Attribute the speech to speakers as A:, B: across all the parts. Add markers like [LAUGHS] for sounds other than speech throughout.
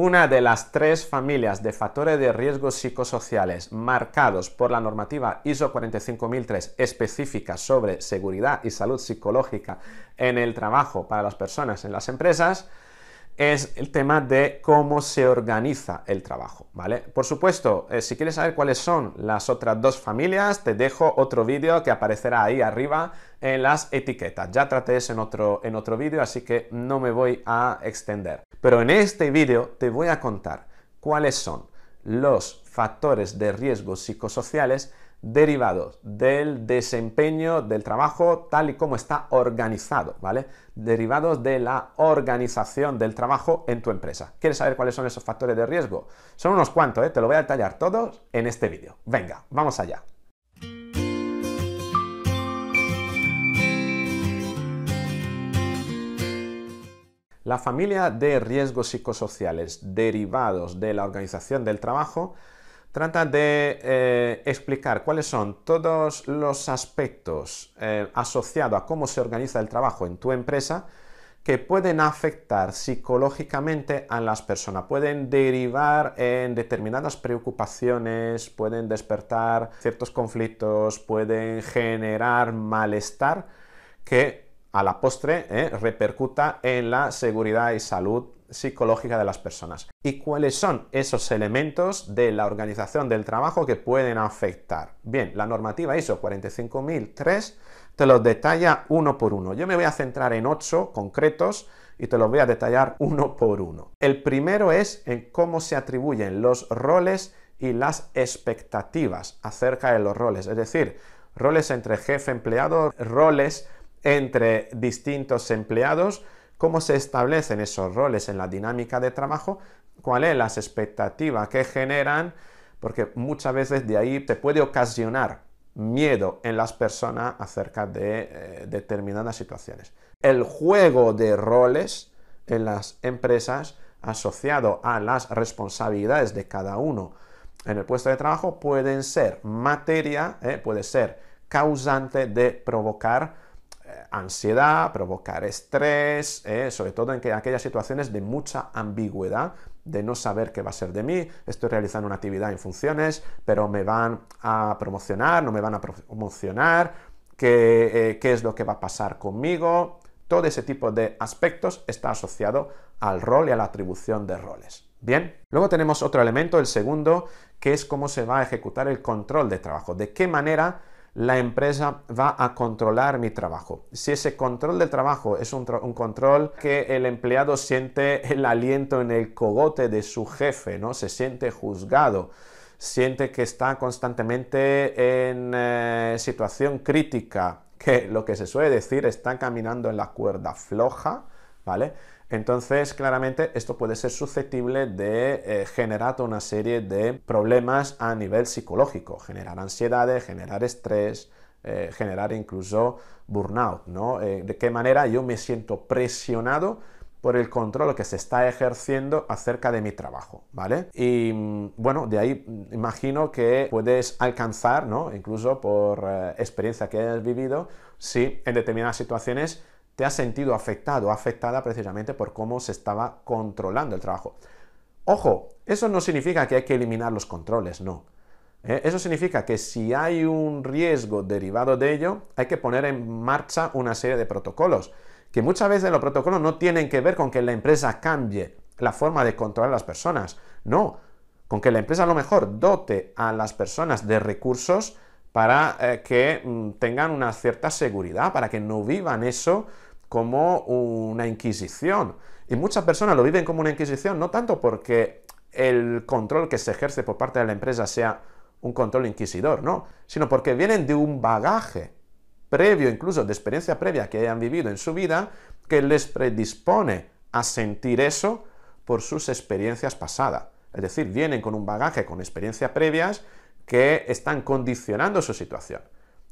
A: Una de las tres familias de factores de riesgo psicosociales marcados por la normativa ISO 45003 específica sobre seguridad y salud psicológica en el trabajo para las personas en las empresas es el tema de cómo se organiza el trabajo, ¿vale? Por supuesto, eh, si quieres saber cuáles son las otras dos familias, te dejo otro vídeo que aparecerá ahí arriba en las etiquetas. Ya traté eso en otro, en otro vídeo, así que no me voy a extender. Pero en este vídeo te voy a contar cuáles son los factores de riesgo psicosociales derivados del desempeño del trabajo tal y como está organizado, ¿vale? Derivados de la organización del trabajo en tu empresa. ¿Quieres saber cuáles son esos factores de riesgo? Son unos cuantos, ¿eh? Te lo voy a detallar todos en este vídeo. Venga, vamos allá. La familia de riesgos psicosociales derivados de la organización del trabajo trata de eh, explicar cuáles son todos los aspectos eh, asociados a cómo se organiza el trabajo en tu empresa que pueden afectar psicológicamente a las personas, pueden derivar en determinadas preocupaciones, pueden despertar ciertos conflictos, pueden generar malestar que a la postre ¿eh? repercuta en la seguridad y salud psicológica de las personas. ¿Y cuáles son esos elementos de la organización del trabajo que pueden afectar? Bien, la normativa ISO 45003 te los detalla uno por uno. Yo me voy a centrar en ocho concretos y te los voy a detallar uno por uno. El primero es en cómo se atribuyen los roles y las expectativas acerca de los roles, es decir, roles entre jefe empleado, roles entre distintos empleados, cómo se establecen esos roles en la dinámica de trabajo, cuáles son las expectativas que generan, porque muchas veces de ahí te puede ocasionar miedo en las personas acerca de eh, determinadas situaciones. El juego de roles en las empresas asociado a las responsabilidades de cada uno en el puesto de trabajo pueden ser materia, eh, puede ser causante de provocar ansiedad, provocar estrés, eh, sobre todo en que aquellas situaciones de mucha ambigüedad, de no saber qué va a ser de mí, estoy realizando una actividad en funciones, pero me van a promocionar, no me van a promocionar, qué, eh, qué es lo que va a pasar conmigo, todo ese tipo de aspectos está asociado al rol y a la atribución de roles. Bien, luego tenemos otro elemento, el segundo, que es cómo se va a ejecutar el control de trabajo, de qué manera la empresa va a controlar mi trabajo. Si ese control del trabajo es un, control que el empleado siente el aliento en el cogote de su jefe, ¿no? Se siente juzgado, siente que está constantemente en eh, situación crítica, que lo que se suele decir está caminando en la cuerda floja, ¿vale? Entonces, claramente, esto puede ser susceptible de eh, generar toda una serie de problemas a nivel psicológico, generar ansiedades, generar estrés, eh, generar incluso burnout, ¿no? Eh, de qué manera yo me siento presionado por el control que se está ejerciendo acerca de mi trabajo, ¿vale? Y mm, bueno, de ahí mm, imagino que puedes alcanzar, ¿no? Incluso por experiencia que hayas vivido, si en determinadas situaciones te has sentido afectado, afectada precisamente por cómo se estaba controlando el trabajo. Ojo, eso no significa que hay que eliminar los controles, no. ¿Eh? Eso significa que si hay un riesgo derivado de ello, hay que poner en marcha una serie de protocolos, que muchas veces los protocolos no tienen que ver con que la empresa cambie la forma de controlar a las personas, no, con que la empresa a lo mejor dote a las personas de recursos para eh, que mm, tengan una cierta seguridad, para que no vivan eso como una inquisición. Y muchas personas lo viven como una inquisición, no tanto porque el control que se ejerce por parte de la empresa sea un control inquisidor, no, sino porque vienen de un bagaje previo, incluso de experiencia previa que hayan vivido en su vida, que les predispone a sentir eso por sus experiencias pasadas. Es decir, vienen con un bagaje, con experiencias previas que están condicionando su situación.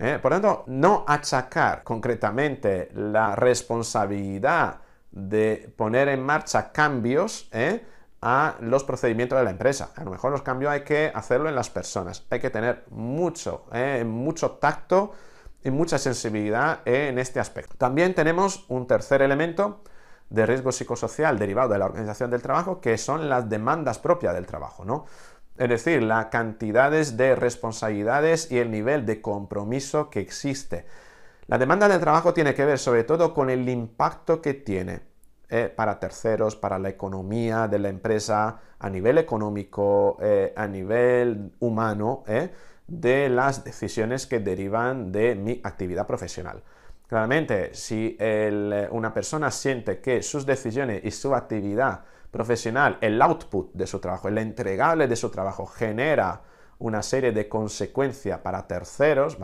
A: ¿Eh? Por tanto, no achacar concretamente la responsabilidad de poner en marcha cambios ¿eh? a los procedimientos de la empresa. A lo mejor los cambios hay que hacerlo en las personas. Hay que tener mucho, ¿eh? mucho tacto y mucha sensibilidad en este aspecto. También tenemos un tercer elemento de riesgo psicosocial derivado de la organización del trabajo, que son las demandas propias del trabajo, ¿no? Es decir, las cantidades de responsabilidades y el nivel de compromiso que existe. La demanda de trabajo tiene que ver sobre todo con el impacto que tiene eh, para terceros, para la economía de la empresa, a nivel económico, eh, a nivel humano, eh, de las decisiones que derivan de mi actividad profesional. Claramente, si eh, una persona siente que sus decisiones y su actividad profesional, el output de su trabajo, el entregable de su trabajo, genera una serie de consecuencias para terceros,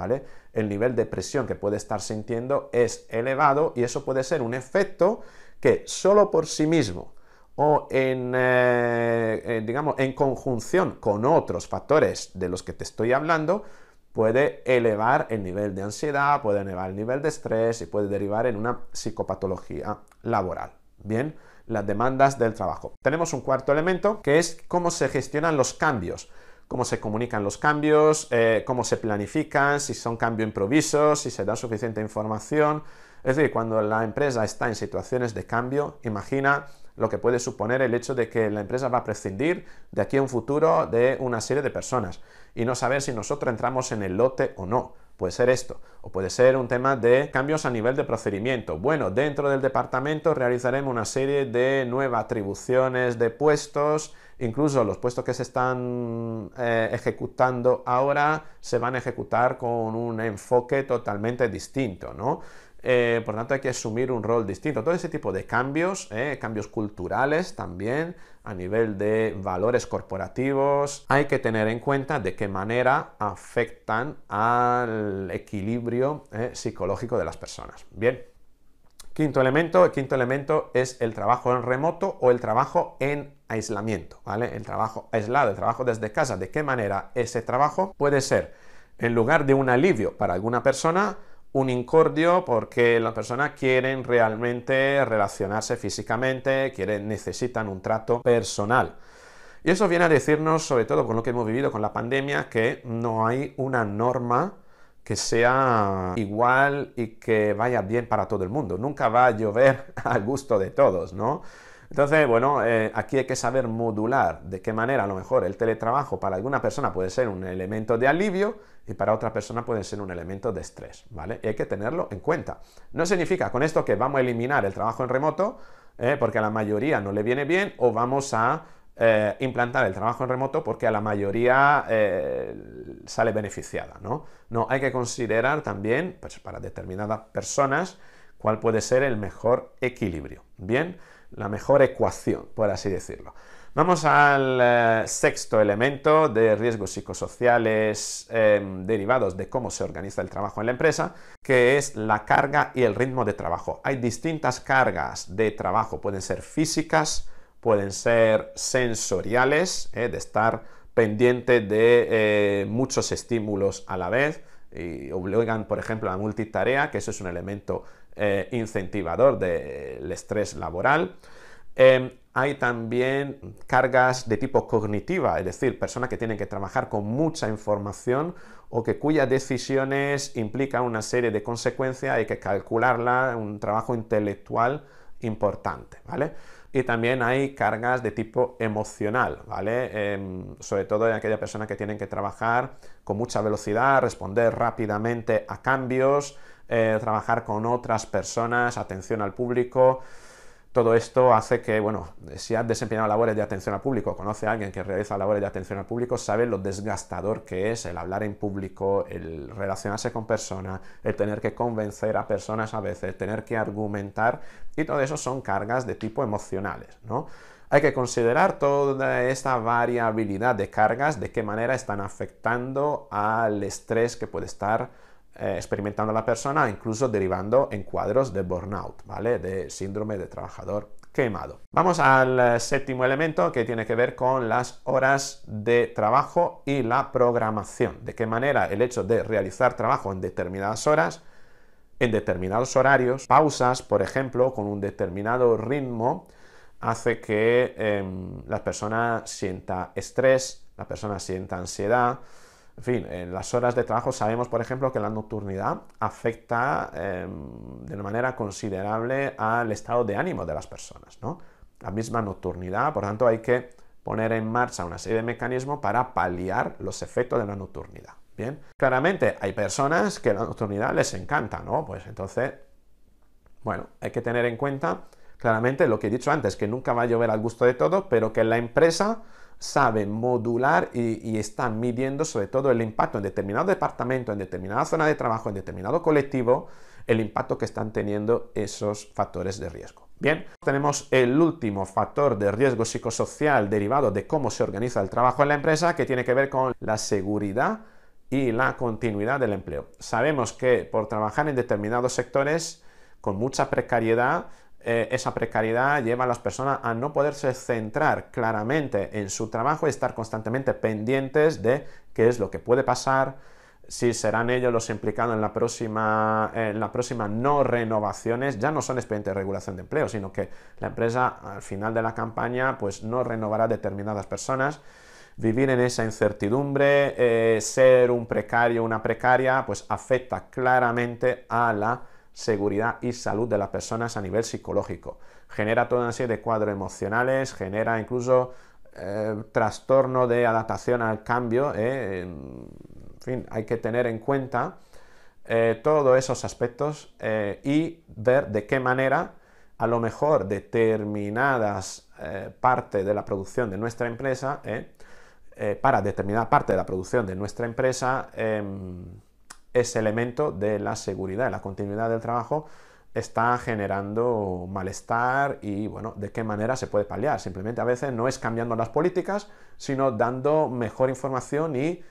A: El nivel de presión que puede estar sintiendo es elevado y eso puede ser un efecto que solo por sí mismo o en, eh, eh, digamos, en conjunción con otros factores de los que te estoy hablando, puede elevar el nivel de ansiedad, puede elevar el nivel de estrés y puede derivar en una psicopatología laboral. Bien, las demandas del trabajo. Tenemos un cuarto elemento que es cómo se gestionan los cambios cómo se comunican los cambios, eh, cómo se planifican, si son cambios improvisos, si se da suficiente información, es decir, cuando la empresa está en situaciones de cambio, imagina lo que puede suponer el hecho de que la empresa va a prescindir de aquí a un futuro de una serie de personas y no saber si nosotros entramos en el lote o no. Puede ser esto, o puede ser un tema de cambios a nivel de procedimiento. Bueno, dentro del departamento realizaremos una serie de nuevas atribuciones de puestos, incluso los puestos que se están eh, ejecutando ahora se van a ejecutar con un enfoque totalmente distinto, ¿no? Eh, por tanto, hay que asumir un rol distinto. Todo ese tipo de cambios, eh, cambios culturales también, a nivel de valores corporativos, hay que tener en cuenta de qué manera afectan al equilibrio eh, psicológico de las personas. Bien. Quinto elemento, el quinto elemento es el trabajo en remoto o el trabajo en aislamiento, ¿vale? El trabajo aislado, el trabajo desde casa. ¿De qué manera ese trabajo puede ser, en lugar de un alivio para alguna persona, un incordio porque las personas quieren realmente relacionarse físicamente, quieren, necesitan un trato personal. Y eso viene a decirnos, sobre todo con lo que hemos vivido con la pandemia, que no hay una norma que sea igual y que vaya bien para todo el mundo. Nunca va a llover [LAUGHS] al gusto de todos, ¿no? Entonces, bueno, eh, aquí hay que saber modular de qué manera a lo mejor el teletrabajo para alguna persona puede ser un elemento de alivio y para otra persona puede ser un elemento de estrés, ¿vale? Y hay que tenerlo en cuenta. No significa con esto que vamos a eliminar el trabajo en remoto, eh, porque a la mayoría no le viene bien, o vamos a eh, implantar el trabajo en remoto porque a la mayoría sale beneficiada, ¿no? No, hay que considerar también, pues para determinadas personas, cuál puede ser el mejor equilibrio, ¿bien? la mejor ecuación, por así decirlo. Vamos al eh, sexto elemento de riesgos psicosociales eh, derivados de cómo se organiza el trabajo en la empresa, que es la carga y el ritmo de trabajo. Hay distintas cargas de trabajo, pueden ser físicas, pueden ser sensoriales, eh, de estar pendiente de muchos estímulos a la vez, y obligan, por ejemplo, a la multitarea, que eso es un elemento eh, incentivador del estrés laboral. Em, hay también cargas de tipo cognitiva, es decir, personas que tienen que trabajar con mucha información o que cuyas decisiones implican una serie de consecuencias, hay que calcularla, un trabajo intelectual importante, ¿vale? Y también hay cargas de tipo emocional, ¿vale? Em, sobre todo en aquella persona que tienen que trabajar con mucha velocidad, responder rápidamente a cambios, eh, trabajar con otras personas, atención al público, todo esto hace que, bueno, si has desempeñado labores de atención al público, conoce a alguien que realiza labores de atención al público, sabe lo desgastador que es el hablar en público, el relacionarse con personas, el tener que convencer a personas a veces, el tener que argumentar, y todo eso son cargas de tipo emocionales, ¿no? Hay que considerar toda esta variabilidad de cargas, de qué manera están afectando al estrés que puede estar eh, experimentando la persona, incluso derivando en cuadros de burnout, ¿vale? De síndrome de trabajador quemado. Vamos al eh, séptimo elemento que tiene que ver con las horas de trabajo y la programación. De qué manera el hecho de realizar trabajo en determinadas horas, en determinados horarios, pausas, por ejemplo, con un determinado ritmo, hace que em, la persona sienta estrés, la persona sienta ansiedad, en fin, en las horas de trabajo sabemos, por ejemplo, que la nocturnidad afecta em, de una manera considerable al estado de ánimo de las personas, ¿no? La misma nocturnidad, por tanto, hay que poner en marcha una serie de mecanismos para paliar los efectos de la nocturnidad. Bien, claramente hay personas que la nocturnidad les encanta, ¿no? Pues entonces, bueno, hay que tener en cuenta claramente lo que he dicho antes, que nunca va a llover al gusto de todos, pero que la empresa sabe modular y, están midiendo sobre todo el impacto en determinado departamento, en determinada zona de trabajo, en determinado colectivo, el impacto que están teniendo esos factores de riesgo. Bien, tenemos el último factor de riesgo psicosocial derivado de cómo se organiza el trabajo en la empresa que tiene que ver con la seguridad y la continuidad del empleo. Sabemos que por trabajar en determinados sectores con mucha precariedad, eh, esa precariedad lleva a las personas a no poderse centrar claramente en su trabajo y estar constantemente pendientes de qué es lo que puede pasar, si serán ellos los implicados en la próxima, en la próxima no renovaciones, ya no son expedientes de regulación de empleo, sino que la empresa al final de la campaña pues no renovará determinadas personas. Vivir en esa incertidumbre, eh, ser un precario, una precaria, pues afecta claramente a la seguridad y salud de las personas a nivel psicológico. Genera toda una serie de cuadros emocionales, genera incluso eh, trastorno de adaptación al cambio. Eh, en fin, hay que tener en cuenta eh, todos esos aspectos y ver de qué manera a lo mejor determinadas partes de la producción de nuestra empresa, para determinada parte de la producción de nuestra empresa, em, ese elemento de la seguridad, la continuidad del trabajo, está generando malestar y, bueno, de qué manera se puede paliar. Simplemente a veces no es cambiando las políticas, sino dando mejor información y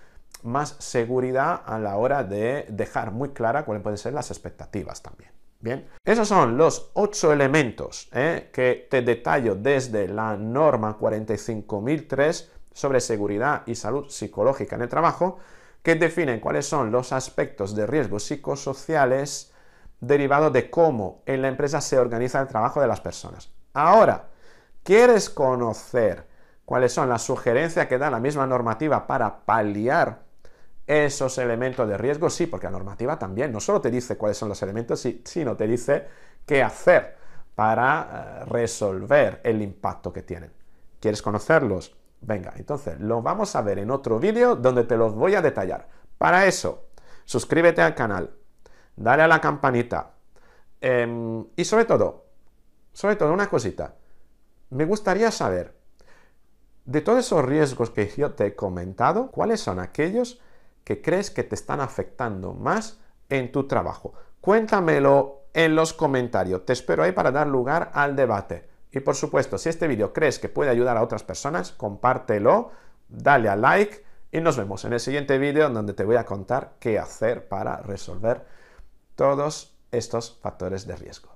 A: más seguridad a la hora de dejar muy clara cuáles pueden ser las expectativas también. Bien, esos son los ocho elementos ¿eh? que te detallo desde la norma 45003 sobre seguridad y salud psicológica en el trabajo que definen cuáles son los aspectos de riesgo psicosociales derivados de cómo en la empresa se organiza el trabajo de las personas. Ahora, ¿quieres conocer cuáles son las sugerencias que da la misma normativa para paliar esos elementos de riesgo? Sí, porque la normativa también no solo te dice cuáles son los elementos, sino te dice qué hacer para eh, resolver el impacto que tienen. ¿Quieres conocerlos? Venga, entonces lo vamos a ver en otro vídeo donde te los voy a detallar. Para eso, suscríbete al canal, dale a la campanita em, y sobre todo, sobre todo una cosita, me gustaría saber de todos esos riesgos que yo te he comentado, ¿cuáles son aquellos que crees que te están afectando más en tu trabajo? Cuéntamelo en los comentarios, te espero ahí para dar lugar al debate. Y por supuesto, si este vídeo crees que puede ayudar a otras personas, compártelo, dale a like y nos vemos en el siguiente vídeo donde te voy a contar qué hacer para resolver todos estos factores de riesgo.